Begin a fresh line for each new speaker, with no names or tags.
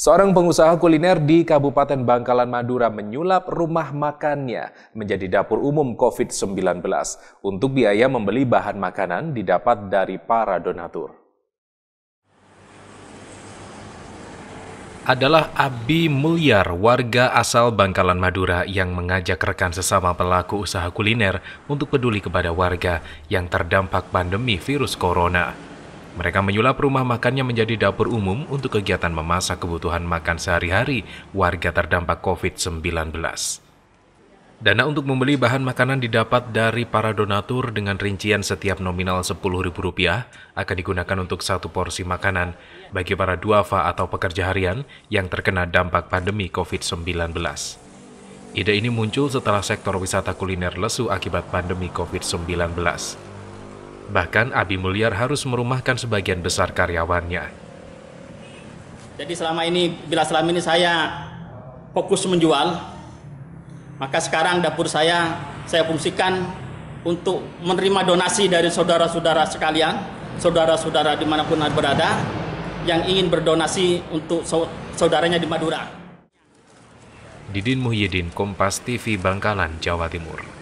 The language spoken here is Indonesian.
Seorang pengusaha kuliner di Kabupaten Bangkalan Madura menyulap rumah makannya menjadi dapur umum COVID-19. Untuk biaya membeli bahan makanan didapat dari para donatur. Adalah Abi Mulyar, warga asal Bangkalan Madura yang mengajak rekan sesama pelaku usaha kuliner untuk peduli kepada warga yang terdampak pandemi virus corona. Mereka menyulap rumah makannya menjadi dapur umum untuk kegiatan memasak kebutuhan makan sehari-hari warga terdampak COVID-19. Dana untuk membeli bahan makanan didapat dari para donatur dengan rincian setiap nominal Rp10.000 akan digunakan untuk satu porsi makanan bagi para duafa atau pekerja harian yang terkena dampak pandemi COVID-19. Ide ini muncul setelah sektor wisata kuliner lesu akibat pandemi COVID-19. Bahkan Abi Mulyar harus merumahkan sebagian besar karyawannya.
Jadi selama ini, bila selama ini saya fokus menjual, maka sekarang dapur saya saya fungsikan untuk menerima donasi dari saudara-saudara sekalian, saudara-saudara dimanapun berada, yang ingin berdonasi untuk saudaranya di Madura.
Didin Muhyiddin, Kompas TV Bangkalan, Jawa Timur.